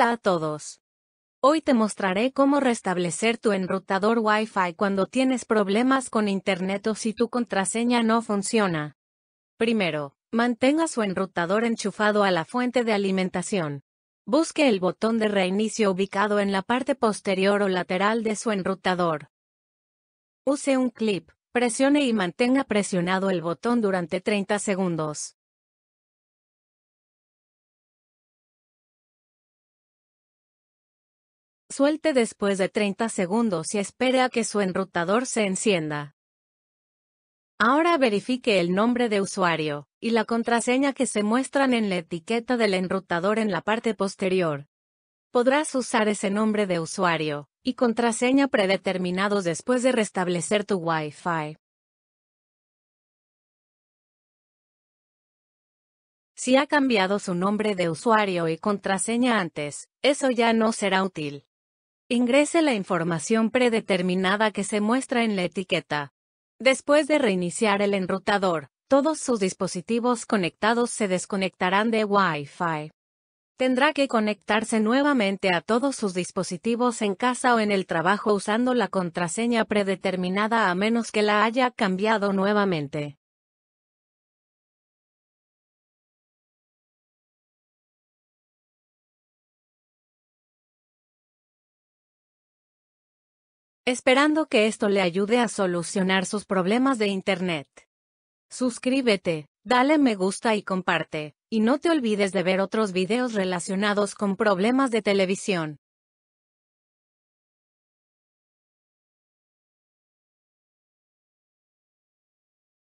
Hola a todos. Hoy te mostraré cómo restablecer tu enrutador Wi-Fi cuando tienes problemas con Internet o si tu contraseña no funciona. Primero, mantenga su enrutador enchufado a la fuente de alimentación. Busque el botón de reinicio ubicado en la parte posterior o lateral de su enrutador. Use un clip, presione y mantenga presionado el botón durante 30 segundos. Suelte después de 30 segundos y espere a que su enrutador se encienda. Ahora verifique el nombre de usuario y la contraseña que se muestran en la etiqueta del enrutador en la parte posterior. Podrás usar ese nombre de usuario y contraseña predeterminados después de restablecer tu Wi-Fi. Si ha cambiado su nombre de usuario y contraseña antes, eso ya no será útil. Ingrese la información predeterminada que se muestra en la etiqueta. Después de reiniciar el enrutador, todos sus dispositivos conectados se desconectarán de Wi-Fi. Tendrá que conectarse nuevamente a todos sus dispositivos en casa o en el trabajo usando la contraseña predeterminada a menos que la haya cambiado nuevamente. Esperando que esto le ayude a solucionar sus problemas de Internet. Suscríbete, dale me gusta y comparte, y no te olvides de ver otros videos relacionados con problemas de televisión.